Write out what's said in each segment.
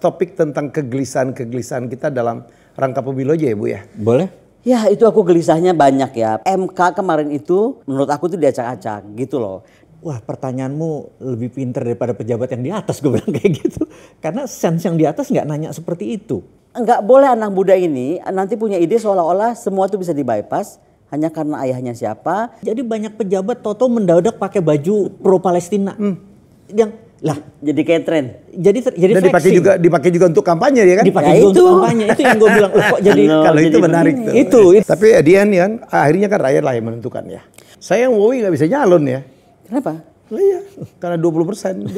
topik tentang kegelisahan-kegelisahan kita dalam rangka pemilu aja ya Bu ya? Boleh. Ya itu aku gelisahnya banyak ya. MK kemarin itu menurut aku tuh diacak-acak gitu loh. Wah pertanyaanmu lebih pinter daripada pejabat yang di atas gue bilang kayak gitu. Karena sense yang di atas nggak nanya seperti itu. Nggak boleh anak muda ini nanti punya ide seolah-olah semua tuh bisa dibypass hanya karena ayahnya siapa. Jadi banyak pejabat Toto mendadak pakai baju pro Palestina. Hmm. Yang lah, jadi kayak tren. Jadi jadi dipakai juga dipakai juga untuk kampanye ya kan? Dipakai ya itu. untuk kampanye. Itu yang gue bilang, oh, kok jadi no, kalau itu menarik tuh. Itu, itu. Tapi Adian eh, ya, akhirnya kan rakyat lah yang menentukan ya. Saya yang Wowi nggak bisa nyalon ya. Kenapa? Lah ya iya, karena puluh persen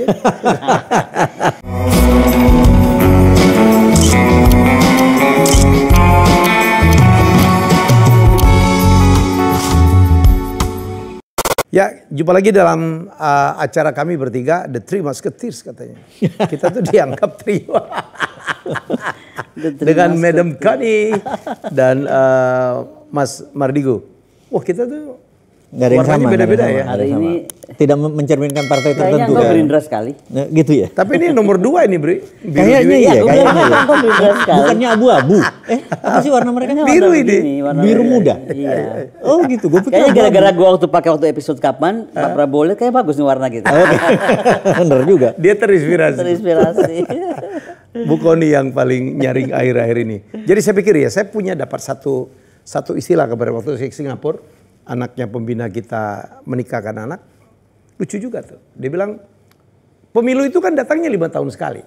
Ya, jumpa lagi dalam uh, acara kami bertiga The Three Musketeers katanya. Kita tuh dianggap trio. Dengan Madam Kani dan uh, Mas Mardigo. Wah, kita tuh Gak ada yang sama. beda-beda ya. Hari ini tidak mencerminkan partai tertentu. Kayaknya Gerindra sekali. Nah, gitu ya. Tapi ini nomor dua ini, Bri. Kayaknya iya, iya kayaknya iya. Kan Bukannya abu-abu. Eh, apa sih warna mereka? Biru ini. Biru muda. Iya. Iya, iya. Oh gitu. Gue pikir Kayaknya gara-gara gue waktu pakai waktu episode kapan, Pak Prabowo lihat kayak bagus nih warna gitu. Oh, Bener juga. Dia terinspirasi. Terinspirasi. Bu Koni yang paling nyaring akhir-akhir ini. Jadi saya pikir ya, saya punya dapat satu satu istilah kepada waktu saya ke Singapura anaknya pembina kita menikahkan anak, lucu juga tuh. Dia bilang pemilu itu kan datangnya lima tahun sekali,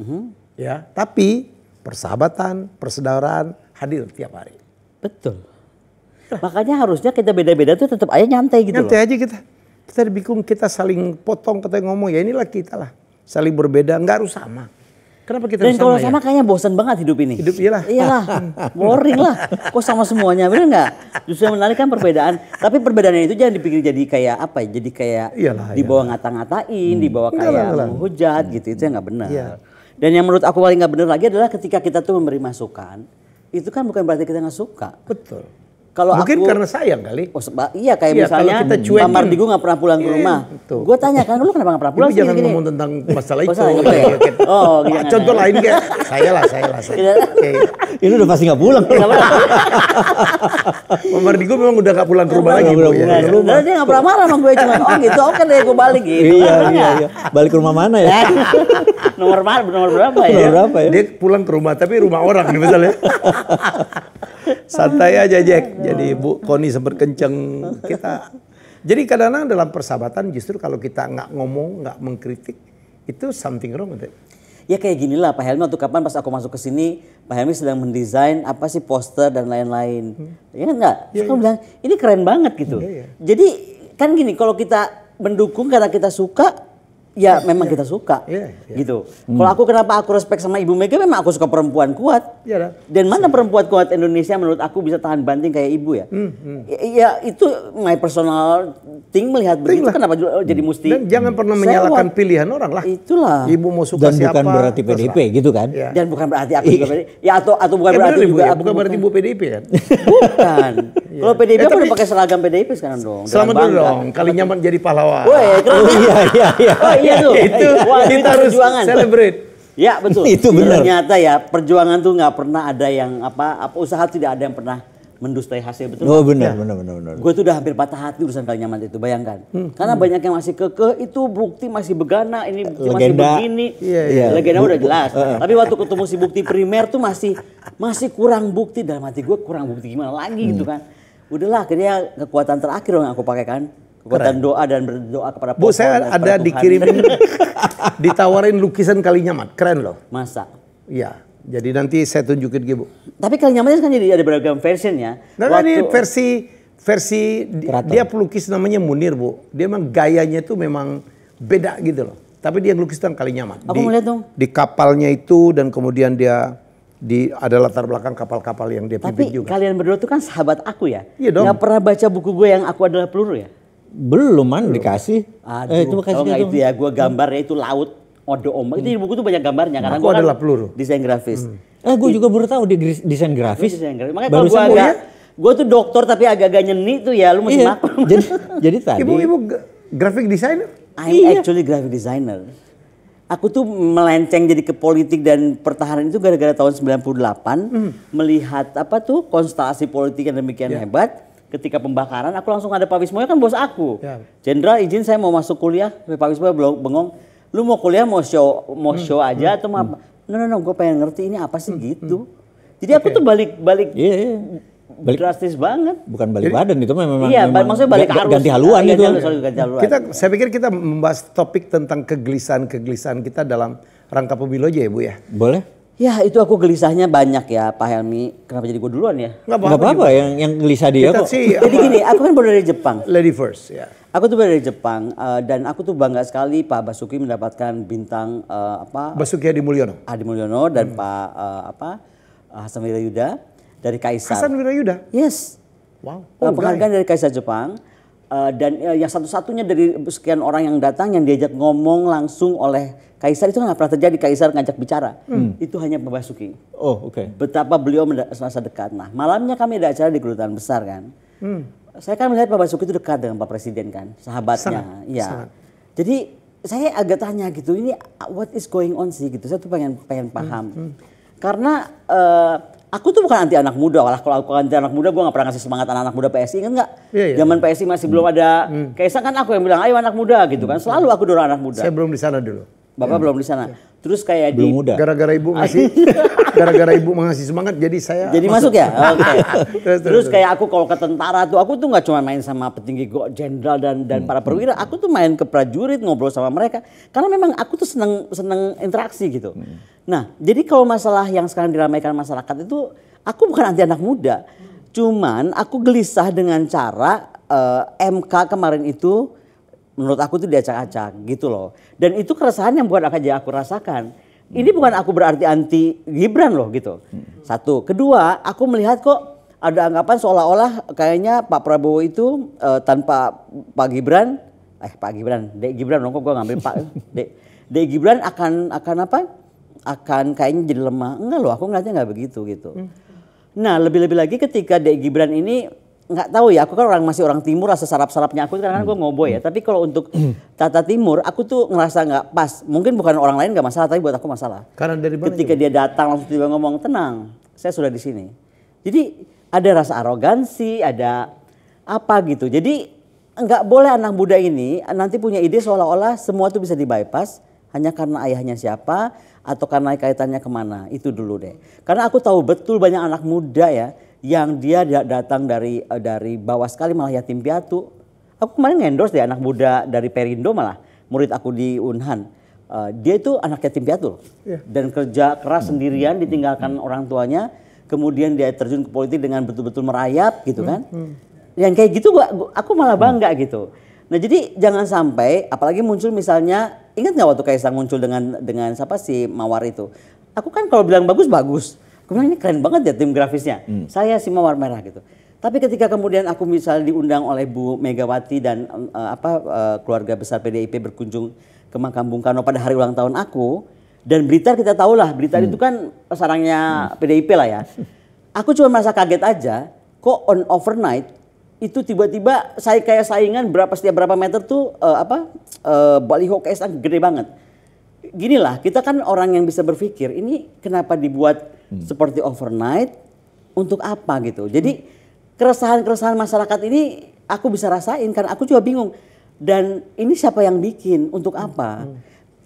mm -hmm. ya. Tapi persahabatan, persaudaraan hadir tiap hari. Betul. Makanya harusnya kita beda-beda tuh tetap aja nyantai gitu nyantai aja kita. Kita bingung kita saling potong kita ngomong ya inilah kita lah. Saling berbeda nggak harus sama. Kenapa kita Dan kalau sama, ya? kayaknya bosan banget hidup ini. Hidup iyalah. Iyalah, boring lah. Kok sama semuanya, bener nggak? Justru yang menarik kan perbedaan. Tapi perbedaannya itu jangan dipikir jadi kayak apa ya? Jadi kayak iyalah, dibawa ngata-ngatain, hmm. dibawa kayak menghujat hmm. gitu. Itu yang nggak benar. Yeah. Dan yang menurut aku paling nggak benar lagi adalah ketika kita tuh memberi masukan, itu kan bukan berarti kita nggak suka. Betul. Kalau Mungkin aku, karena sayang kali. Oh, seba, iya kayak iya, misalnya kita Pak Mardigu nggak pernah pulang ke iya, rumah. Iya, gue tanya kan lu kenapa nggak pernah pulang? Tapi jangan ngomong tentang masalah oh, itu. oh, gitu. oh, gitu. Contoh lain kayak saya lah, saya lah. Saya. Gitu. Ini udah pasti nggak pulang. Pak Mardigu memang udah nggak pulang ke rumah lagi. Udah pulang ya. ke rumah. Iya. Dia nggak pernah marah sama gue cuma oh gitu, oke deh gue balik gitu. Iya iya iya. Balik ke rumah mana ya? Nomor mana? Nomor berapa ya? Nomor berapa ya? Dia pulang ke rumah tapi rumah orang nih misalnya. santai aja Jack. Jadi Bu Koni sempat kenceng. Kita jadi kadang-kadang dalam persahabatan justru kalau kita nggak ngomong, nggak mengkritik, itu something wrong with it. Ya kayak gini lah Pak Helmi Untuk kapan pas aku masuk ke sini, Pak Helmi sedang mendesain apa sih poster dan lain-lain. Hmm. Ya enggak? Ya, ya. bilang, ini keren banget gitu. Ya, ya. Jadi kan gini, kalau kita mendukung karena kita suka, ya iya, memang iya. kita suka. Iya, gitu. Hmm. Kalau aku kenapa aku respect sama Ibu Mega memang aku suka perempuan kuat. Dan mana perempuan kuat Indonesia menurut aku bisa tahan banting kayak Ibu ya? Hmm, hmm. Ya, ya itu my personal thing melihat thing begitu lah. kenapa oh, jadi musti hmm. Dan jangan pernah menyalahkan sewa. pilihan orang lah. Itulah. Ibu mau suka Dan siapa. Dan bukan berarti PDIP terserah. gitu kan? Yeah. Dan bukan berarti aku juga PDIP. Ya atau atau bukan ya, berarti juga ya, aku bukan berarti Ibu PDIP kan? Ya? bukan. Yeah. Kalau PDIP ya, eh, udah pakai seragam PDIP sekarang dong. Selamat dulu dong, kali nyaman jadi pahlawan. Woi, oh, iya iya iya. Oh, Iya tuh. itu Wah, kita harus perjuangan. celebrate. Ya betul. itu benar. Ternyata ya perjuangan tuh nggak pernah ada yang apa apa usaha tidak ada yang pernah mendustai hasil betul. Oh benar, ya. benar, benar, benar. Gue tuh udah hampir patah hati urusan kali nyaman itu, bayangkan. Hmm. Karena hmm. banyak yang masih keke itu bukti masih begana, ini bukti Legenda. masih begini. Iya, iya. iya legenda Buk udah jelas. Uh. Tapi waktu ketemu si bukti primer tuh masih masih kurang bukti dalam hati gue kurang bukti gimana lagi gitu hmm. gitu kan. Udahlah akhirnya kekuatan terakhir yang aku pakai kan kekuatan doa dan berdoa kepada Bu, saya ada dikirimin ditawarin lukisan kali nyaman. Keren loh. Masa? Iya. Jadi nanti saya tunjukin gitu. Tapi kali nyamannya kan jadi ada beragam versi ya. Nah, Waktu... ini versi versi Keraton. dia pelukis namanya Munir, Bu. Dia memang gayanya itu memang beda gitu loh. Tapi dia tentang kali nyaman. Aku di, dong. Di kapalnya itu dan kemudian dia di ada latar belakang kapal-kapal yang dia pimpin Tapi kalian berdua tuh kan sahabat aku ya. Iya dong. Gak pernah baca buku gue yang aku adalah peluru ya? Belum man dikasih. Aduh, eh, coba kasih kalau nggak itu ya, gue gambarnya itu laut Ode Ombak. Hmm. Itu di buku tuh banyak gambarnya karena gue adalah kan peluru. Desain grafis. Hmm. Eh, gue juga baru tahu di desain grafis. Desain grafis. Makanya kalau gue gue tuh dokter tapi agak-agak nyeni tuh ya, lu mesti iya. maklum. Jadi, jadi tadi. Ibu-ibu graphic designer? I'm iya. actually graphic designer. Aku tuh melenceng jadi ke politik dan pertahanan itu gara-gara tahun 98 mm. melihat apa tuh konstelasi politik yang demikian yeah. hebat ketika pembakaran aku langsung ada Pak Wismoyo kan bos aku. Ya. Jenderal ya. izin saya mau masuk kuliah. Pak Wismoyo belum bengong. Lu mau kuliah mau show mau hmm. show aja hmm. atau mau hmm. apa? No no no, gue pengen ngerti ini apa sih hmm. gitu. Hmm. Jadi okay. aku tuh balik balik. Yeah, yeah. Balik, drastis banget. Bukan balik Jadi, badan itu memang. Iya, memang maksudnya balik arus. Ganti haluan iya, itu. ganti haluan. Kita, saya pikir kita membahas topik tentang kegelisahan-kegelisahan kita dalam rangka pemilu aja ya Bu ya. Boleh. Ya itu aku gelisahnya banyak ya Pak Helmi. Kenapa jadi gue duluan ya? Gak apa-apa yang, yang gelisah dia kok. jadi gini, aku kan baru dari Jepang. Lady first ya. Aku tuh baru dari Jepang uh, dan aku tuh bangga sekali Pak Basuki mendapatkan bintang uh, apa? Basuki Adi Mulyono. Adi Mulyono dan hmm. Pak uh, apa Hasan Wirayuda dari Kaisar. Hasan Wirayuda. Yes. Wow. Oh, penghargaan guy. dari Kaisar Jepang Uh, dan uh, eh, yang satu-satunya dari sekian orang yang datang yang diajak ngomong langsung oleh Kaisar itu kan nggak pernah terjadi Kaisar ngajak bicara hmm. itu hanya Basuki. Oh oke. Okay. Betapa beliau merasa dekat. Nah malamnya kami ada acara di kedutaan besar kan. Hmm. Saya kan melihat Pak Basuki itu dekat dengan Pak Presiden kan sahabatnya. Iya. Jadi saya agak tanya gitu ini what is going on sih gitu saya tuh pengen pengen hmm, paham hmm. Hmm. karena uh, aku tuh bukan anti anak muda lah kalau aku anti anak muda gue nggak pernah ngasih semangat anak-anak muda PSI kan nggak iya, iya. zaman PSI masih belum hmm. ada hmm. Kaisang kan aku yang bilang ayo anak muda gitu kan hmm. selalu aku dorong anak muda saya belum di sana dulu bapak hmm. belum di sana iya. Terus kayak Belum di muda. gara-gara ibu masih, gara-gara ibu masih semangat jadi saya Jadi masuk, masuk ya? Oke. Okay. terus, terus, kayak aku kalau ke tentara tuh aku tuh nggak cuma main sama petinggi kok jenderal dan dan hmm. para perwira, aku tuh main ke prajurit ngobrol sama mereka karena memang aku tuh seneng seneng interaksi gitu. Hmm. Nah, jadi kalau masalah yang sekarang diramaikan masyarakat itu aku bukan anti anak muda. Cuman aku gelisah dengan cara uh, eh, MK kemarin itu menurut aku tuh diacak-acak gitu loh. Dan itu keresahan yang bukan aja aku rasakan. Ini bukan aku berarti anti Gibran loh gitu. Satu, kedua, aku melihat kok ada anggapan seolah-olah kayaknya Pak Prabowo itu uh, tanpa Pak Gibran, eh Pak Gibran, Dek Gibran dong kok gue ngambil Pak Dek, Dek Gibran akan akan apa? Akan kayaknya jadi lemah. Enggak loh, aku ngeliatnya nggak begitu gitu. Hmm. Nah, lebih-lebih lagi ketika Dek Gibran ini nggak tahu ya aku kan orang masih orang timur rasa sarap-sarapnya aku karena kan gue ngoboy ya tapi kalau untuk tata timur aku tuh ngerasa nggak pas mungkin bukan orang lain nggak masalah tapi buat aku masalah karena dari mana ketika dia datang langsung tiba ngomong tenang saya sudah di sini jadi ada rasa arogansi ada apa gitu jadi nggak boleh anak muda ini nanti punya ide seolah-olah semua tuh bisa di bypass hanya karena ayahnya siapa atau karena kaitannya kemana itu dulu deh karena aku tahu betul banyak anak muda ya yang dia datang dari eh, dari bawah sekali malah yatim piatu. Aku kemarin endorse deh anak muda dari Perindo malah murid aku di Unhan. Uh, dia itu anak yatim piatu Yeah. Iya. Dan kerja keras sendirian ditinggalkan orang tuanya, kemudian dia terjun ke politik dengan betul-betul merayap gitu kan. Hmm. hmm. Yang kayak gitu gua, gua aku malah bangga hmm. gitu. Nah, jadi jangan sampai apalagi muncul misalnya ingat nggak waktu Kaisang muncul dengan dengan siapa si Mawar itu? Aku kan kalau bilang bagus bagus, Kemudian ini keren banget ya tim grafisnya. Hmm. Saya si Mawar Merah gitu. Tapi ketika kemudian aku misalnya diundang oleh Bu Megawati dan uh, apa uh, keluarga besar PDIP berkunjung ke makam Bung Karno pada hari ulang tahun aku dan berita kita tahulah Blitar hmm. itu kan sarangnya hmm. PDIP lah ya. Aku cuma merasa kaget aja kok on overnight itu tiba-tiba saya kayak saingan berapa setiap berapa meter tuh uh, apa uh, baliho kayak gede banget. Ginilah kita kan orang yang bisa berpikir ini kenapa dibuat hmm. seperti overnight untuk apa gitu. Jadi keresahan-keresahan masyarakat ini aku bisa rasain karena aku juga bingung dan ini siapa yang bikin untuk apa. Hmm.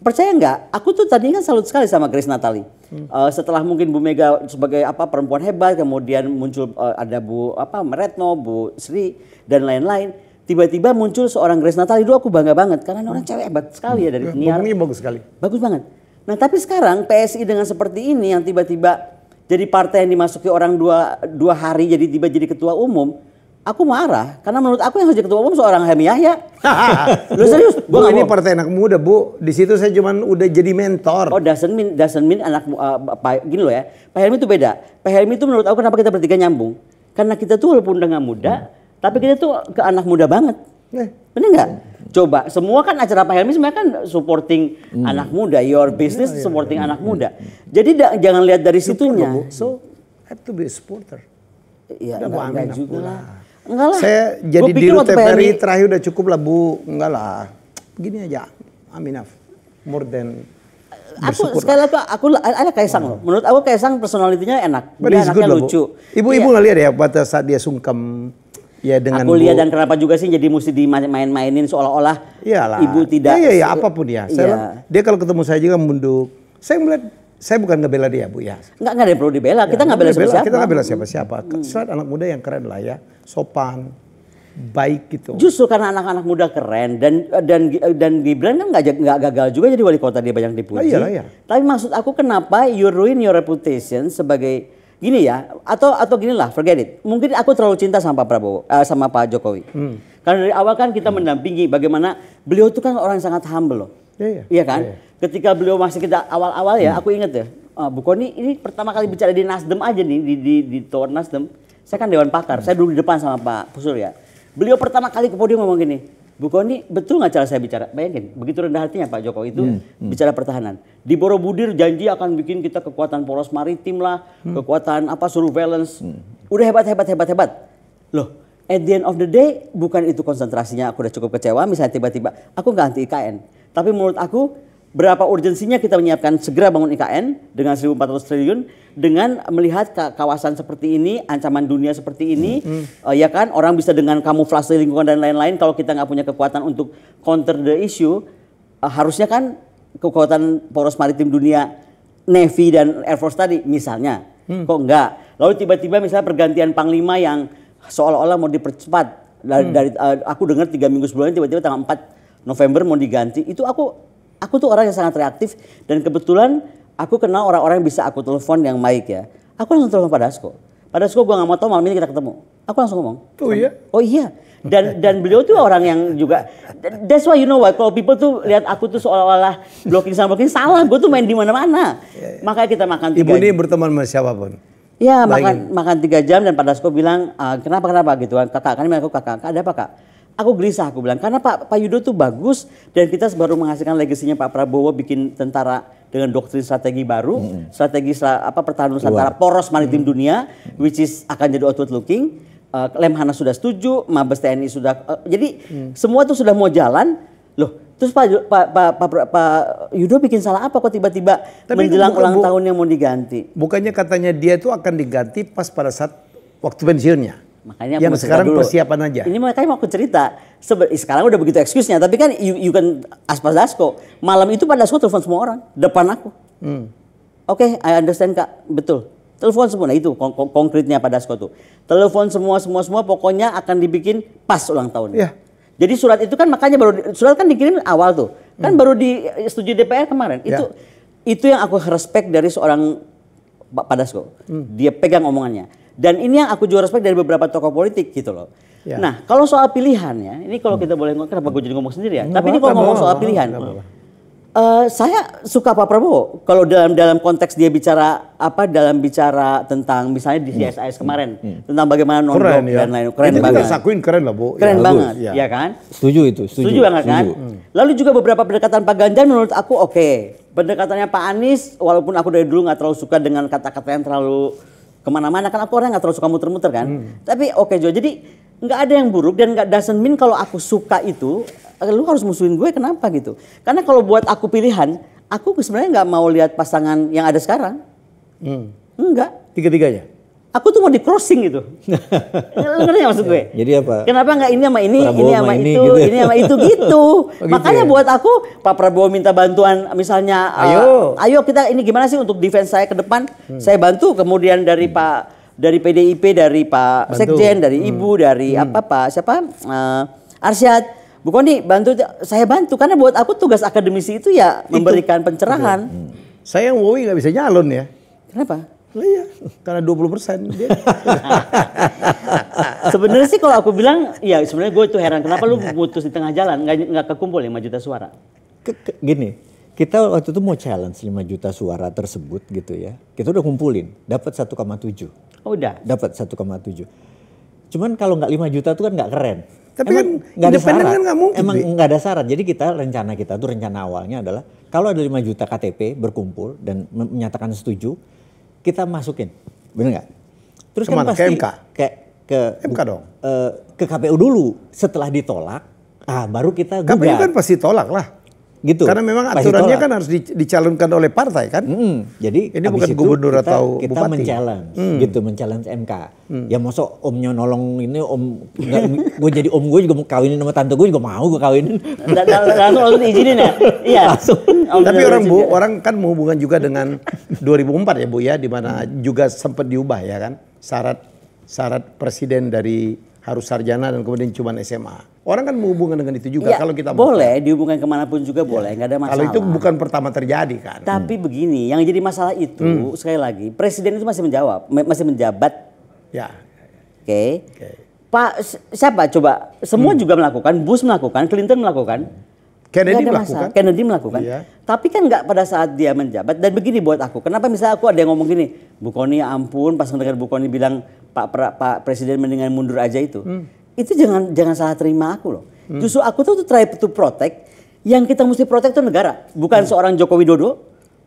Percaya nggak? Aku tuh tadinya kan salut sekali sama Grace Natali. Hmm. Uh, setelah mungkin Bu Mega sebagai apa perempuan hebat, kemudian muncul uh, ada Bu apa Meretno, Bu Sri dan lain-lain tiba-tiba muncul seorang Grace Natali dulu aku bangga banget karena orang hmm. cewek hebat sekali ya dari hmm. penyiar. bagus sekali. Bagus banget. Nah tapi sekarang PSI dengan seperti ini yang tiba-tiba jadi partai yang dimasuki orang dua, dua hari jadi tiba jadi ketua umum. Aku marah karena menurut aku yang harus jadi ketua umum seorang Hemi Yahya. Lu serius? Bu, gua ini partai anak muda, Bu. Di situ saya cuma udah jadi mentor. Oh, doesn't mean, doesn't mean anak uh, Pak gini loh ya. Pak Helmi itu beda. Pak Helmi itu menurut aku kenapa kita bertiga nyambung? Karena kita tuh walaupun udah gak muda, hmm. tapi kita tuh ke anak muda banget. Eh. Bener nggak? Hmm. Coba, semua kan acara Pak Helmi sebenarnya kan supporting hmm. anak muda, your hmm. business yeah, oh, iya, supporting yeah, yeah. anak iya. muda. Jadi da, jangan lihat dari Support situnya. So, have to be a supporter. Iya, enggak, enggak juga lah. Enggak lah. Saya jadi di TPRI terakhir udah cukup lah Bu. Enggak lah. Begini aja, I'm enough. More than aku sekali lagi aku ada Kaisang loh. Hmm. Menurut aku Kaisang personalitinya enak. dia anaknya lucu. Ibu-ibu iya. ngeliat ya pada saat dia sungkem ya dengan aku lihat dan kenapa juga sih jadi mesti dimain-mainin seolah-olah ibu tidak ya, ya, ya apapun ya. Saya, ya. Dia kalau ketemu saya juga munduk. Saya melihat saya bukan ngebela dia Bu ya. Enggak enggak ada perlu dibela. Kita enggak ya, bela siapa Kita enggak bela siapa-siapa. Hmm. selain anak muda yang keren lah ya, sopan, baik gitu. Justru karena anak-anak muda keren dan dan dan Gibran kan nggak nggak gagal juga jadi wali kota dia banyak dipuji. Nah, iya, iya. Tapi maksud aku kenapa you ruin your reputation sebagai Gini ya, atau atau gini lah, forget it. Mungkin aku terlalu cinta sama Pak Prabowo, uh, sama Pak Jokowi. Hmm. Karena dari awal kan kita hmm. mendampingi bagaimana beliau itu kan orang yang sangat humble loh. Iya, yeah, Yeah. kan? Yeah, iya. Ketika beliau masih kita awal-awal ya, hmm. aku inget ya, uh, Bu Koni ini pertama kali bicara di Nasdem aja nih, di, di, di Tower Nasdem. Saya kan Dewan Pakar, hmm. saya dulu di depan sama Pak pusul ya. Beliau pertama kali ke podium ngomong gini, Bu Kony, betul nggak cara saya bicara? Bayangin, begitu rendah hatinya Pak Jokowi itu hmm, hmm. bicara pertahanan. Di Borobudur janji akan bikin kita kekuatan poros maritim lah, hmm. kekuatan apa surveillance. Hmm. Udah hebat hebat hebat hebat. Loh, at the end of the day bukan itu konsentrasinya. Aku udah cukup kecewa misalnya tiba-tiba aku nggak anti IKN. Tapi menurut aku berapa urgensinya kita menyiapkan segera bangun IKN dengan 1.400 triliun dengan melihat kawasan seperti ini, ancaman dunia seperti ini, hmm. uh, ya kan orang bisa dengan kamuflase lingkungan dan lain-lain kalau kita nggak punya kekuatan untuk counter the issue, uh, harusnya kan kekuatan poros maritim dunia Navy dan Air Force tadi misalnya, hmm. kok enggak? Lalu tiba-tiba misalnya pergantian panglima yang seolah-olah mau dipercepat dari, hmm. dari uh, aku dengar tiga minggu sebelumnya tiba-tiba tanggal 4 November mau diganti, itu aku Aku tuh orang yang sangat reaktif dan kebetulan aku kenal orang-orang yang bisa aku telepon yang baik ya. Aku langsung telepon pada Dasko. Pada Dasko gue gak mau tau malam ini kita ketemu. Aku langsung ngomong. Oh iya? Oh iya. Dan dan beliau tuh orang yang juga that's why you know why kalau people tuh lihat aku tuh seolah-olah blocking sama blocking salah. Gue tuh main di mana-mana. Iya, iya. Makanya kita makan tiga. Ibu ini berteman sama siapapun. Ya makan makan tiga jam dan Pak Dasko bilang ah, kenapa kenapa gitu kan kakak kan aku kakak ada apa kak aku gelisah aku bilang karena Pak Pak Yudo tuh bagus dan kita baru menghasilkan legasinya Pak Prabowo bikin tentara dengan doktrin strategi baru, mm. strategi apa pertahanan Nusantara poros maritim mm. dunia which is akan jadi outward looking. Uh, eh, Lemhana sudah setuju, Mabes TNI sudah uh, jadi mm. semua tuh sudah mau jalan. Loh, Terus Pak, Pak, Pak, Pak, Pak Yudo bikin salah apa kok tiba-tiba menjelang bukan, ulang bu, tahunnya mau diganti? Bukannya katanya dia itu akan diganti pas pada saat waktu pensiunnya? Makanya yang aku sekarang dulu. persiapan aja. Ini makanya mau aku cerita. Sebe sekarang udah begitu excuse-nya, tapi kan you, you can aspas Dasko. Malam itu pada Dasko telepon semua orang depan aku. Hmm. Oke, okay, I understand Kak. Betul. Telepon semua. Nah itu kon kon konkretnya pada Dasko tuh. Telepon semua semua semua pokoknya akan dibikin pas ulang tahun. Yeah. Jadi surat itu kan makanya baru surat kan dikirim awal tuh. Kan hmm. baru di setuju DPR kemarin. Yeah. Itu itu yang aku respect dari seorang Pak Padasko. Hmm. Dia pegang omongannya dan ini yang aku juga respect dari beberapa tokoh politik gitu loh. Ya. Nah, kalau soal pilihan ya, ini kalau kita boleh ngomong, kenapa gue jadi ngomong sendiri ya? Hmm, Tapi apa, ini kalau ngomong soal pilihan, uh, saya suka Pak Prabowo. Kalau dalam dalam konteks dia bicara apa dalam bicara tentang misalnya di hmm. CSIS kemarin hmm. tentang bagaimana non ya. dan lain keren itu banget. Sakuin keren lah, Bu. Ya, keren ya, banget, ya. ya kan? Setuju itu, setuju. Setuju banget kan? setuju. kan? Hmm. Lalu juga beberapa pendekatan Pak Ganjar menurut aku oke. Okay. Pendekatannya Pak Anies walaupun aku dari dulu nggak terlalu suka dengan kata-kata yang terlalu kemana-mana kan aku orang nggak terlalu suka muter-muter kan hmm. tapi oke okay, Jo jadi nggak ada yang buruk dan nggak doesn't mean kalau aku suka itu eh, lu harus musuhin gue kenapa gitu karena kalau buat aku pilihan aku sebenarnya nggak mau lihat pasangan yang ada sekarang hmm. enggak tiga-tiganya aku tuh mau di crossing gitu. Ngerti maksud gue? Jadi apa? Kenapa nggak ini sama ini, Prabowo ini sama, ini, itu, gitu. Ya? ini sama itu gitu. oh, gitu ya? Makanya ya? buat aku Pak Prabowo minta bantuan misalnya eh, ayo uh, ayo kita ini gimana sih untuk defense saya ke depan? Hmm. Saya bantu kemudian dari hmm. Pak dari PDIP, dari Pak bantu. Sekjen, dari hmm. Ibu, dari hmm. apa Pak siapa? Uh, Arsyad bukan nih bantu saya bantu karena buat aku tugas akademisi itu ya itu. memberikan pencerahan. Hmm. yang Wowi nggak bisa nyalon ya. Kenapa? Lah iya, karena 20 persen. sebenarnya sih kalau aku bilang, ya sebenarnya gue itu heran. Kenapa lu putus di tengah jalan, nggak, nggak kekumpul 5 juta suara? Ke, ke, gini, kita waktu itu mau challenge 5 juta suara tersebut gitu ya. Kita udah kumpulin, dapat 1,7. Oh udah? Dapat 1,7. Cuman kalau nggak 5 juta itu kan nggak keren. Tapi emang kan nggak ada Kan gak mungkin, emang nggak ada syarat. Jadi kita rencana kita tuh rencana awalnya adalah kalau ada 5 juta KTP berkumpul dan menyatakan setuju, kita masukin, bener nggak? Terus Kemana? kan pasti ke MK? Ke, ke MK dong. Uh, ke KPU dulu. Setelah ditolak, ah baru kita gugat. KPU kan pasti tolak lah gitu. Karena memang aturannya kan harus dicalonkan oleh partai kan. Hmm, jadi ini bukan gubernur kita, atau kita bupati. Kita mencalon, hmm. gitu mencalon MK. Hmm. Ya masuk omnya nolong ini om, gue jadi om gue juga mau kawinin sama tante gue juga mau gue kawin. langsung langsung izinin ya. Iya. Langsung. Tapi orang bu, orang kan mau hubungan juga dengan 2004 ya bu ya, di mana juga sempat diubah ya kan syarat syarat presiden dari harus sarjana dan kemudian cuma SMA. Orang kan menghubungkan dengan itu juga ya, kalau kita boleh kan. dihubungkan kemanapun juga iya. boleh nggak ya. ada masalah. Kalau itu bukan pertama terjadi kan. Tapi hmm. begini, yang jadi masalah itu hmm. sekali lagi presiden itu masih menjawab, masih menjabat. Ya. Oke. Okay. Okay. Pak siapa coba semua hmm. juga melakukan, Bush melakukan, Clinton melakukan. Kennedy melakukan. masalah. Kennedy melakukan. Iya. Tapi kan nggak pada saat dia menjabat. Dan begini buat aku, kenapa misalnya aku ada yang ngomong gini, Bu Koni ampun, pas mendengar Bu bilang Pak, pra, Pak Presiden mendingan mundur aja itu. Hmm itu jangan jangan salah terima aku loh. Hmm. Justru aku tuh, tuh try to protect. Yang kita mesti protect tuh negara, bukan hmm. seorang Joko Widodo,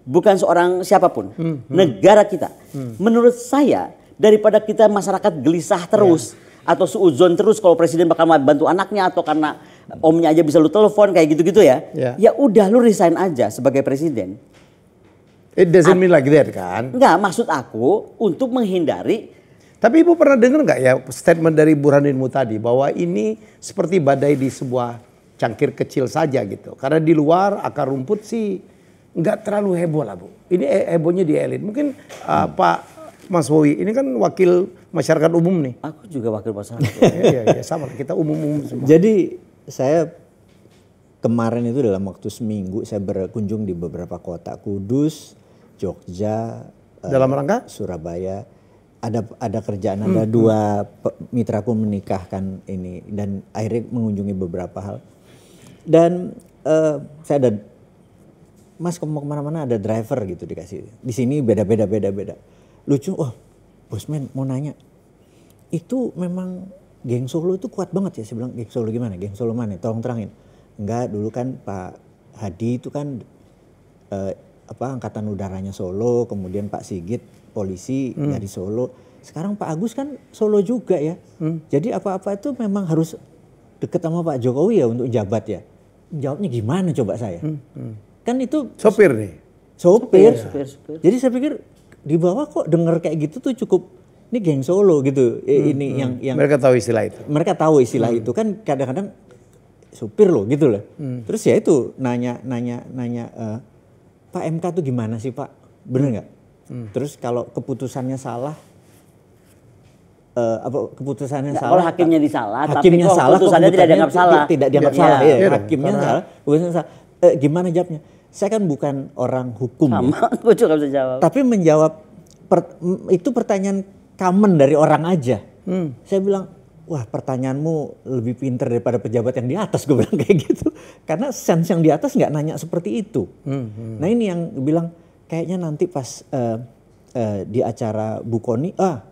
bukan seorang siapapun. Hmm. Hmm. Negara kita. Hmm. Menurut saya daripada kita masyarakat gelisah terus yeah. atau suuzon terus kalau presiden bakal bantu anaknya atau karena omnya aja bisa lu telepon kayak gitu-gitu ya. Yeah. Ya udah lu resign aja sebagai presiden. It doesn't mean like that kan? Enggak, maksud aku untuk menghindari tapi Ibu pernah dengar nggak ya statement dari Burhanudinmu tadi bahwa ini seperti badai di sebuah cangkir kecil saja gitu. Karena di luar akar rumput sih nggak terlalu heboh lah Bu. Ini hebohnya di elit. Mungkin uh, hmm. Pak Mas Wowi ini kan wakil masyarakat umum nih. Aku juga wakil masyarakat. Iya iya ya, sama kita umum-umum semua. Jadi saya kemarin itu dalam waktu seminggu saya berkunjung di beberapa kota Kudus, Jogja, dalam rangka eh, Surabaya ada ada kerjaan hmm. ada dua hmm. mitraku menikahkan ini dan akhirnya mengunjungi beberapa hal dan uh, saya ada mas kamu kemana-mana ada driver gitu dikasih di sini beda beda beda beda lucu wah oh bosman mau nanya itu memang geng Solo itu kuat banget ya saya bilang geng Solo gimana geng Solo mana tolong terangin enggak dulu kan Pak Hadi itu kan uh, apa angkatan udaranya Solo kemudian Pak Sigit polisi hmm. dari Solo. Sekarang Pak Agus kan Solo juga ya. Hmm. Jadi apa-apa itu memang harus deket sama Pak Jokowi ya untuk jabat ya. Jawabnya gimana coba saya? Hmm. Hmm. Kan itu sopir nih. Sopir. sopir, sopir. Jadi saya pikir di bawah kok denger kayak gitu tuh cukup ini geng Solo gitu. Eh, hmm. Ini hmm. yang yang mereka tahu istilah itu. Mereka tahu istilah hmm. itu kan kadang-kadang sopir loh gitu loh. Hmm. Terus ya itu nanya nanya nanya uh, Pak MK tuh gimana sih Pak? Bener nggak? Hmm. Terus kalau keputusannya salah uh, apa keputusannya nah, salah kalau hakimnya disalah hakimnya tapi salah keputusannya tidak dianggap salah tidak dianggap iya. salah ya, ya. hakimnya Karena... salah keputusannya salah eh, gimana jawabnya saya kan bukan orang hukum Sama, ya. gue bisa jawab tapi menjawab per, itu pertanyaan common dari orang aja hmm. saya bilang wah pertanyaanmu lebih pinter daripada pejabat yang di atas gue bilang kayak gitu karena sense yang di atas nggak nanya seperti itu hmm, hmm. nah ini yang bilang kayaknya nanti pas uh, uh, di acara Bu Koni ah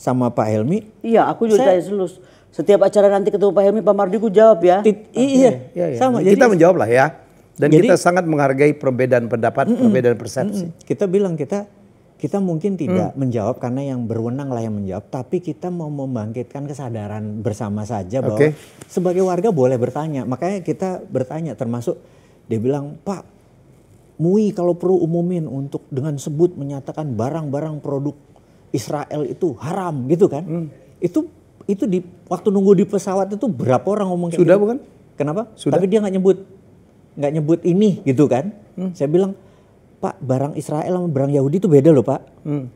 sama Pak Helmi. Iya, aku juga saya, selus. Setiap acara nanti ketemu Pak Helmi, Pak Mardiku jawab ya. iya, iya, iya, sama. Jadi, kita menjawab lah ya. Dan jadi, kita sangat menghargai perbedaan pendapat, mm -mm, perbedaan persepsi. Mm -mm. Kita bilang kita kita mungkin tidak mm. menjawab karena yang berwenang lah yang menjawab, tapi kita mau membangkitkan kesadaran bersama saja bahwa okay. sebagai warga boleh bertanya. Makanya kita bertanya termasuk dia bilang, "Pak, MUI kalau perlu umumin untuk dengan sebut menyatakan barang-barang produk Israel itu haram gitu kan. Hmm. Itu itu di waktu nunggu di pesawat itu berapa orang ngomong Sudah gitu. bukan? Kenapa? Sudah. Tapi dia nggak nyebut nggak nyebut ini gitu kan. Hmm. Saya bilang, "Pak, barang Israel sama barang Yahudi itu beda loh, Pak." Hmm.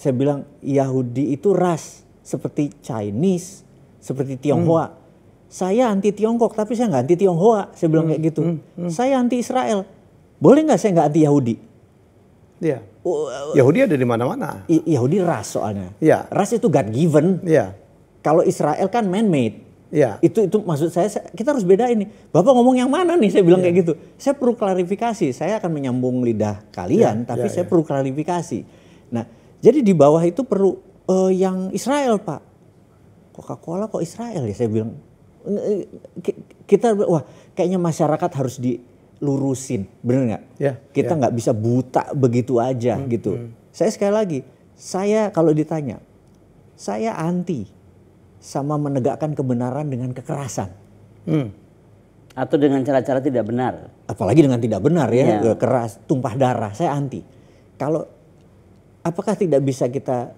Saya bilang, "Yahudi itu ras seperti Chinese, seperti Tionghoa." Hmm. Saya anti Tiongkok, tapi saya nggak anti Tionghoa. Saya bilang hmm. kayak gitu. Hmm. Hmm. Saya anti Israel, boleh nggak saya nggak anti Yahudi? Iya. Uh, Yahudi ada di mana-mana. Yahudi ras soalnya. Iya. Ras itu God given. Iya. Kalau Israel kan man made. Iya. Itu itu maksud saya kita harus beda ini. Bapak ngomong yang mana nih? Saya bilang ya. kayak gitu. Saya perlu klarifikasi. Saya akan menyambung lidah kalian, ya, tapi ya, saya iya. perlu klarifikasi. Nah, jadi di bawah itu perlu uh, yang Israel, Pak. Coca-Cola kok Israel ya? Saya bilang eh, kita wah kayaknya masyarakat harus di lurusin, bener nggak? Yeah, kita ya. nggak yeah. bisa buta begitu aja hmm, gitu. Hmm. Saya sekali lagi, saya kalau ditanya, saya anti sama menegakkan kebenaran dengan kekerasan. Hmm. Atau dengan cara-cara tidak benar. Apalagi dengan tidak benar ya, yeah. Iya. keras, tumpah darah. Saya anti. Kalau apakah tidak bisa kita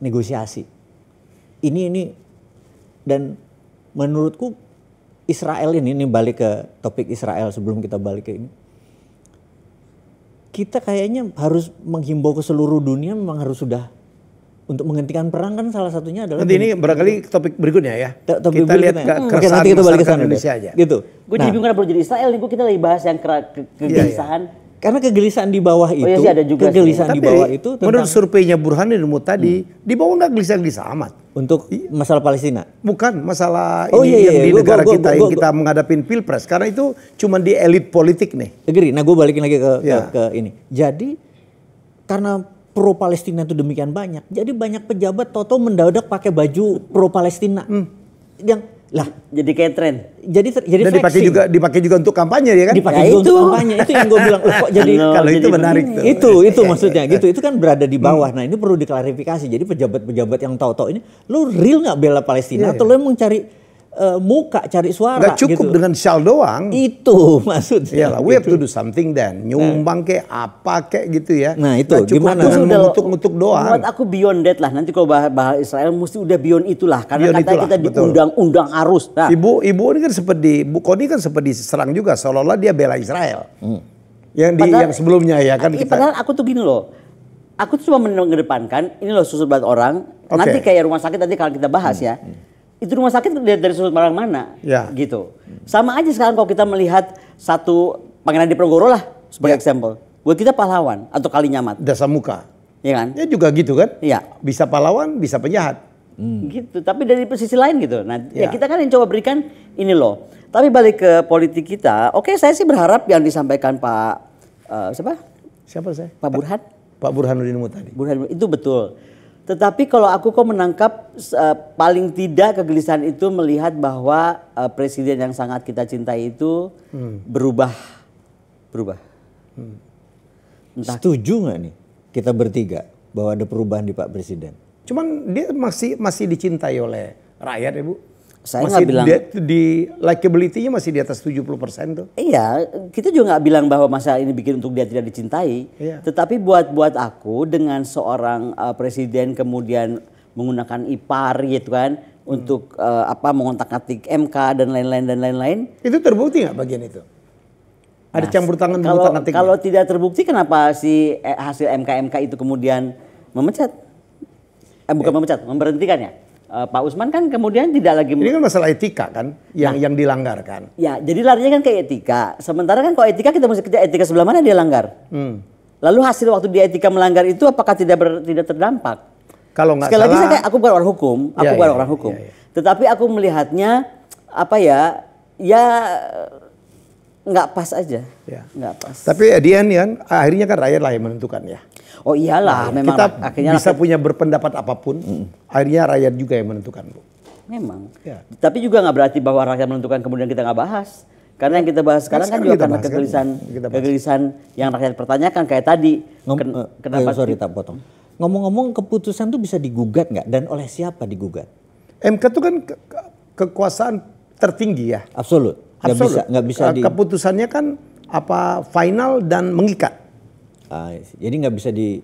negosiasi? Ini ini dan menurutku Israel ini, ini balik ke topik Israel sebelum kita balik ke ini. Kita kayaknya harus menghimbau ke seluruh dunia memang harus sudah untuk menghentikan perang kan salah satunya adalah nanti ini barangkali topik berikutnya ya kita lihat lihat hmm. nanti kita balik ke sana Indonesia aja gitu gue nah, jadi bingung kenapa jadi Israel nih gue kita lagi bahas yang iya, iya. kegelisahan karena kegelisahan di bawah oh, iya itu oh, juga kegelisahan di bawah itu tentang, menurut surveinya Burhanuddin Mutadi hmm. di bawah nggak gelisah-gelisah amat untuk masalah Palestina? Bukan, masalah oh, ini iya, iya. yang di gua, negara gua, kita gua, gua, yang kita gua, menghadapin pilpres. Karena itu cuma di elit politik nih. Negeri. Nah gue balikin lagi ke, yeah. ke, ya. ke ini. Jadi karena pro Palestina itu demikian banyak. Jadi banyak pejabat Toto mendadak pakai baju pro Palestina. Hmm. Yang lah, jadi kayak tren. Jadi jadi Dan dipakai juga dipakai juga untuk kampanye ya kan? Dipakai ya juga itu. untuk kampanye. Itu yang gue bilang, loh, kok jadi no, kalau jadi itu menarik tuh. Itu itu iya, maksudnya iya, gitu. Iya. Itu kan berada di bawah. Hmm. Nah, ini perlu diklarifikasi. Jadi pejabat-pejabat yang tahu-tahu ini, lu real nggak bela Palestina ya, atau ya. lu emang cari uh, muka, cari suara. Gak cukup gitu. dengan shell doang. Itu maksudnya. lah we have to gitu. do something then. Nah. Nyumbang nah. kayak apa kayak gitu ya. Nah itu cukup gimana? Cukup dengan mengutuk doang. Buat aku beyond that lah. Nanti kalau bahas, bahas Israel mesti udah beyond itulah. Karena beyond katanya itulah, kita diundang-undang arus. Nah. Ibu, ibu ini kan seperti, Bu Koni kan seperti serang juga. Seolah-olah dia bela Israel. Hmm. Yang di padahal, yang sebelumnya ya kan iya, kita. Padahal aku tuh gini loh. Aku tuh cuma mengedepankan ini loh susur banget orang. Okay. Nanti kayak rumah sakit nanti kalau kita bahas hmm. ya. Hmm itu rumah sakit dari sudut pandang mana ya. gitu sama aja sekarang kalau kita melihat satu pangeran Progoro lah sebagai ya. example buat kita pahlawan atau kali nyamat Dasar muka ya kan ya juga gitu kan Iya, bisa pahlawan bisa penjahat hmm. gitu tapi dari sisi lain gitu nah ya. ya kita kan yang coba berikan ini loh tapi balik ke politik kita oke okay, saya sih berharap yang disampaikan Pak uh, siapa siapa saya Pak Burhan Pak Burhanuddin Mutadi Burhan itu betul tetapi kalau aku kok menangkap uh, paling tidak kegelisahan itu melihat bahwa uh, presiden yang sangat kita cintai itu hmm. berubah, berubah. Hmm. Entah. Setuju nggak nih kita bertiga bahwa ada perubahan di Pak Presiden? Cuman dia masih masih dicintai oleh rakyat, ya Bu saya nggak bilang di, di likability-nya masih di atas 70% tuh. Iya, kita juga nggak bilang bahwa masa ini bikin untuk dia tidak dicintai. Iya. Tetapi buat buat aku dengan seorang uh, presiden kemudian menggunakan IPAR gitu kan hmm. untuk uh, apa mengontak-atik MK dan lain-lain dan lain-lain. Itu terbukti nggak bagian itu? Ada campur tangan kalau, kalau tidak terbukti kenapa si eh, hasil MK MK itu kemudian memecat? Eh, bukan eh. memecat, memberhentikannya uh, Pak Usman kan kemudian tidak lagi ini kan masalah etika kan yang nah, yang dilanggarkan. Ya, jadi larinya kan ke etika. Sementara kan kalau etika kita mesti kerja etika sebelah mana dia langgar. Hmm. Lalu hasil waktu dia etika melanggar itu apakah tidak ber, tidak terdampak? Kalau nggak sekali salah, lagi saya aku bukan orang hukum, aku ya, bukan ya, orang iya, hukum. Ya, ya. Tetapi aku melihatnya apa ya? Ya nggak pas aja. Ya. Nggak pas. Tapi ya, Dian, end akhirnya kan rakyat lah yang menentukan ya. Oh iyalah, nah, memang kita akhirnya bisa rakyat. punya berpendapat apapun, hmm. akhirnya rakyat juga yang menentukan bu. Memang. Ya. Tapi juga nggak berarti bahwa rakyat menentukan kemudian kita nggak bahas. Karena yang kita bahas sekarang kan, kan juga karena kan, kegelisahan, kan? kegelisahan yang rakyat pertanyakan kayak tadi. Ngom Ken eh, kenapa? Ayo, eh, sorry, tak potong. Ngomong-ngomong keputusan itu bisa digugat nggak dan oleh siapa digugat? MK itu kan ke kekuasaan tertinggi ya. Absolut Nggak bisa, nggak bisa di... Keputusannya kan apa final dan mengikat. Ah, iya jadi nggak bisa di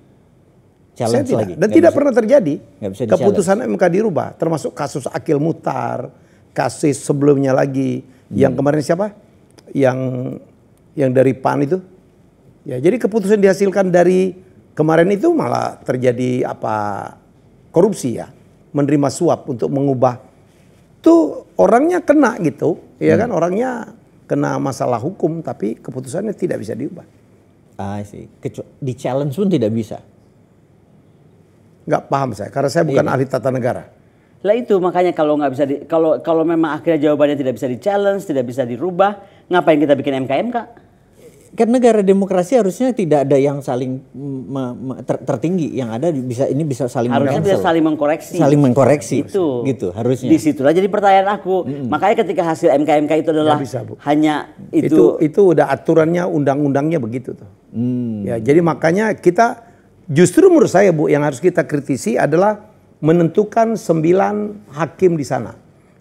challenge tidak. lagi. Dan gak tidak bisa, pernah terjadi. Gak bisa Keputusan MK dirubah, termasuk kasus akil mutar, kasus sebelumnya lagi hmm. yang kemarin siapa? Yang yang dari PAN itu. Ya, jadi keputusan dihasilkan dari kemarin itu malah terjadi apa? korupsi ya. Menerima suap untuk mengubah itu orangnya kena gitu, ya hmm. kan orangnya kena masalah hukum tapi keputusannya tidak bisa diubah. Ah sih, di challenge pun tidak bisa. Gak paham saya karena saya bukan iya. ahli tata negara. Lah itu makanya kalau nggak bisa di, kalau kalau memang akhirnya jawabannya tidak bisa di challenge, tidak bisa dirubah, ngapain kita bikin MKMK? kan negara demokrasi harusnya tidak ada yang saling ter, tertinggi yang ada bisa ini bisa saling harusnya bisa saling mengkoreksi saling mengkoreksi itu gitu harusnya di situlah jadi pertanyaan aku mm -hmm. makanya ketika hasil MKMK itu adalah bisa, hanya itu itu itu udah aturannya undang-undangnya begitu tuh mm. ya jadi makanya kita justru menurut saya Bu yang harus kita kritisi adalah menentukan sembilan hakim di sana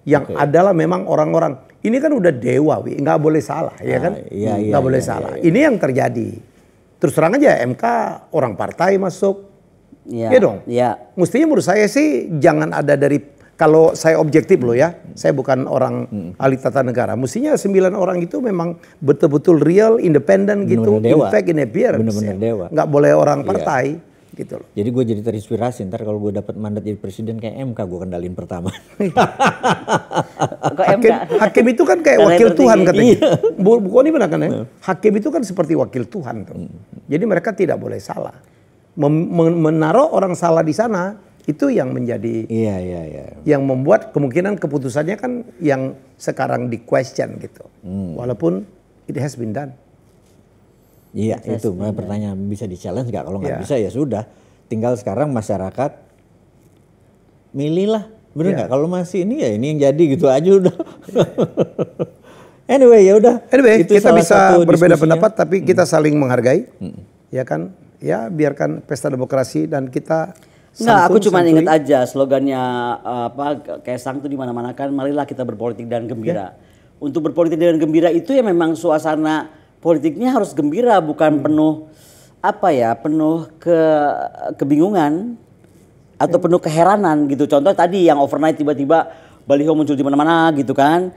yang okay. adalah memang orang-orang ini kan udah dewa, wi, nggak boleh salah, ya ah, kan? Ah, iya, iya, nggak iya, boleh iya, salah. Iya, iya. Ini yang terjadi. Terus terang aja, MK orang partai masuk, ya, ya dong. Ya. Mestinya menurut saya sih jangan ada dari kalau saya objektif loh ya, hmm. saya bukan orang hmm. ahli tata negara. Mestinya sembilan orang itu memang betul-betul real, independen gitu, dewa. in fact, in appearance. Bener-bener ya. dewa. Nggak boleh orang iya. partai. Ya gitu loh. Jadi gue jadi terinspirasi ntar kalau gue dapat mandat jadi presiden kayak MK gue kendalin pertama. hakim, hakim itu kan kayak wakil Tuhan katanya. Iya. Bu, benar kan ya? Nah. Hakim itu kan seperti wakil Tuhan tuh. Hmm. Jadi mereka tidak boleh salah. Mem menaruh orang salah di sana itu yang menjadi iya, iya, iya. yang membuat kemungkinan keputusannya kan yang sekarang di question gitu. Hmm. Walaupun it has been done. Iya itu ya. pertanyaan bisa di challenge nggak? Kalau nggak yeah. bisa ya sudah. Tinggal sekarang masyarakat milihlah bener iya. nggak? Yeah. Kalau masih ini ya ini yang jadi gitu aja udah. anyway ya udah. Anyway itu kita bisa berbeda pendapat tapi hmm. kita saling menghargai, hmm. ya kan? Ya biarkan pesta demokrasi dan kita Enggak, aku cuma ingat aja slogannya eh, apa Kaisang tuh di mana-mana kan marilah kita berpolitik dan gembira. Yeah. Untuk berpolitik dengan gembira itu ya memang suasana politiknya harus gembira bukan hmm. penuh apa ya penuh ke kebingungan atau hmm. penuh keheranan gitu contoh tadi yang overnight tiba-tiba baliho muncul di mana-mana gitu kan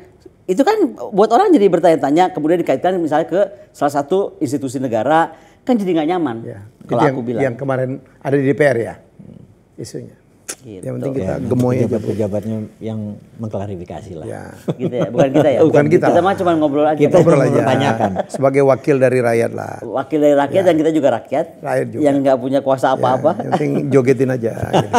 itu kan buat orang jadi bertanya-tanya kemudian dikaitkan misalnya ke salah satu institusi negara kan jadi nggak nyaman ya. kalau yang, bilang yang kemarin ada di DPR ya isunya Gitu. Yang penting kita ya, gemoy aja. pejabatnya yang mengklarifikasi lah. Ya. Gitu ya, bukan kita ya. Bukan kita. Kita mah cuma ngobrol aja. Kita ngobrol aja. Tanyakan. Sebagai wakil dari rakyat lah. Wakil dari rakyat ya. dan kita juga rakyat. Rakyat juga. Yang nggak punya kuasa ya, apa-apa. Ya, yang penting jogetin aja. gitu.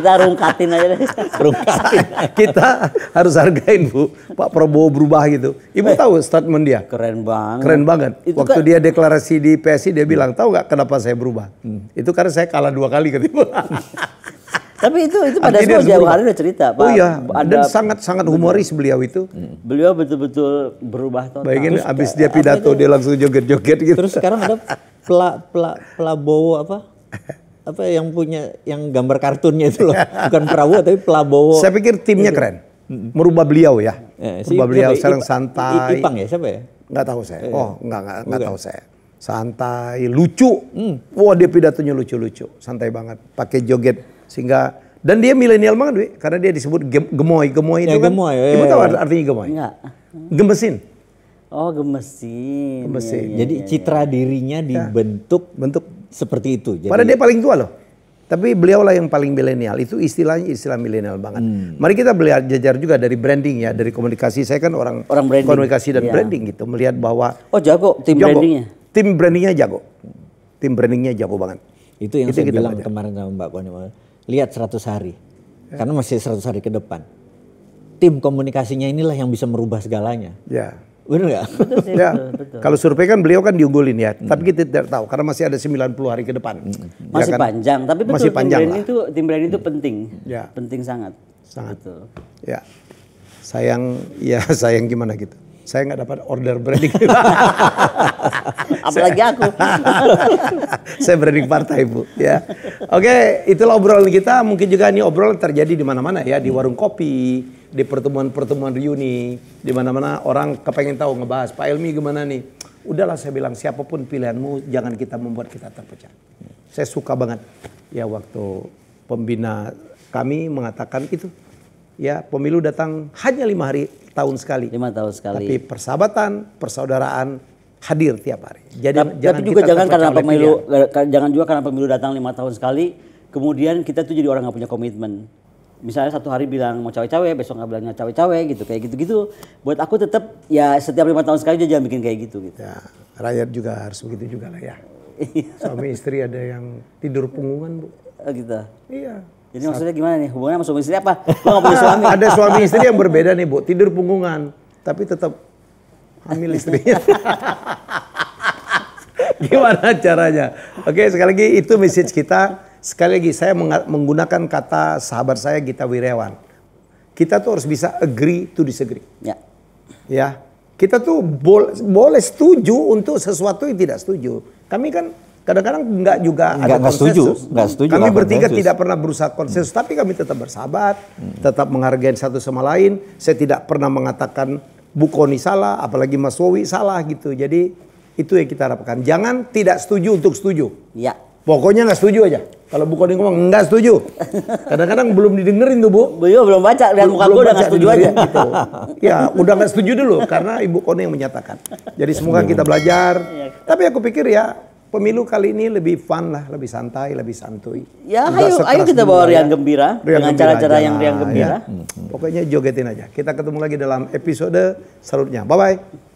kita rungkatin aja deh. rungkatin. kita harus hargain Bu. Pak Prabowo berubah gitu. Ibu eh, tahu statement dia? Keren banget. Keren banget. Itu Waktu kan... dia deklarasi di PSI dia bilang, tahu nggak kenapa saya berubah? Hmm. Itu karena saya kalah dua kali ketimbang. Tapi itu itu pada semua Jawa hari udah cerita, oh Pak. Oh iya, ada sangat sangat humoris betul. beliau itu. Hmm. Beliau betul-betul berubah total. Bayangin terus, abis dia pidato dia langsung joget-joget gitu. Terus sekarang ada pla pla Plabowo apa? Apa yang punya yang gambar kartunnya itu loh. Bukan Prabowo tapi Plabowo. Saya pikir timnya iya. keren. Hmm. Merubah beliau ya. ya merubah beliau sekarang santai. Ipang ya siapa ya? Enggak tahu saya. Eh, oh, enggak enggak enggak tahu saya santai, lucu. Hmm. Wah, dia pidatonya lucu-lucu, santai banget. Pakai joget sehingga dan dia milenial banget Dwi, karena dia disebut gemoy. Gemoy ya, itu ya, kan. Gemoy, ya, Ibu ya, tahu ya. artinya gemoy? Enggak. Gemesin. Oh, gemesin. Gemesin. Ya, ya, Jadi ya, ya. citra dirinya dibentuk ya. bentuk seperti itu. Jadi... Padahal dia paling tua loh. Tapi beliau lah yang paling milenial. Itu istilahnya istilah milenial banget. Hmm. Mari kita belajar juga dari branding ya, dari komunikasi. Saya kan orang, orang branding. komunikasi dan ya. branding gitu. Melihat bahwa oh jago tim jago. brandingnya. Tim brandingnya jago. Tim brandingnya jago banget. Itu yang itu saya bilang belajar. kemarin sama Mbak Kony lihat 100 hari. Ya. Karena masih 100 hari ke depan. Tim komunikasinya inilah yang bisa merubah segalanya. Ya. Benar nggak? Ya. Betul, betul. Kalau survei kan beliau kan diunggulin ya, hmm. tapi kita tidak tahu karena masih ada 90 hari ke depan. Hmm. Masih ya kan? panjang, tapi betul masih panjang tim branding itu tim branding itu penting. Ya. Penting sangat. Sangat. Betul. Ya. Sayang ya sayang gimana gitu saya nggak dapat order branding. Apalagi aku. saya branding partai bu. Ya, oke itulah obrolan kita. Mungkin juga ini obrolan terjadi di mana-mana ya, di warung kopi, di pertemuan-pertemuan reuni, di mana-mana orang kepengen tahu ngebahas Pak Elmi gimana nih. Udahlah saya bilang siapapun pilihanmu, jangan kita membuat kita terpecah. Saya suka banget ya waktu pembina kami mengatakan itu ya pemilu datang hanya lima hari tahun sekali. Lima tahun sekali. Tapi persahabatan, persaudaraan hadir tiap hari. Jadi tapi, jangan tapi juga jangan karena pemilu pilihan. Eh, jangan juga karena pemilu datang lima tahun sekali, kemudian kita tuh jadi orang nggak punya komitmen. Misalnya satu hari bilang mau cawe-cawe, besok nggak bilangnya cawe-cawe gitu, kayak gitu-gitu. Buat aku tetap ya setiap lima tahun sekali dia jangan bikin kayak gitu. gitu. Ya, rakyat juga harus begitu juga lah ya. Iya. Suami istri ada yang tidur punggungan bu. Oh, gitu. Iya. Jadi maksudnya gimana nih? Hubungannya sama suami istri apa? Lo gak punya suami. Ada suami istri yang berbeda nih, Bu. Tidur punggungan, tapi tetap hamil istrinya. gimana caranya? Oke, sekali lagi itu message kita. Sekali lagi saya menggunakan kata sahabat saya Gita Wirewan. Kita tuh harus bisa agree to disagree. Ya. Ya. Kita tuh bol boleh setuju untuk sesuatu yang tidak setuju. Kami kan kadang-kadang nggak juga nggak, ada enggak konsensus. Setuju, enggak setuju. Kami bertiga konsensus. tidak pernah berusaha konsensus, hmm. tapi kami tetap bersahabat, hmm. tetap menghargai satu sama lain. Saya tidak pernah mengatakan Bu salah, apalagi Mas Wowi salah gitu. Jadi itu yang kita harapkan. Jangan tidak setuju untuk setuju. Ya. Pokoknya nggak setuju aja. Kalau Bu Koni ngomong nggak setuju. Kadang-kadang belum didengerin tuh Bu. Belum belum baca dan muka gue udah nggak setuju aja. Gitu. Ya udah nggak setuju dulu karena Ibu Koni yang menyatakan. Jadi semoga kita belajar. Iya. Tapi aku pikir ya pemilu kali ini lebih fun lah, lebih santai, lebih santuy. Ya, Nggak ayo, ayo kita bawa riang ya. gembira riang dengan cara-cara yang riang gembira. Ya. Pokoknya jogetin aja. Kita ketemu lagi dalam episode selanjutnya. Bye bye.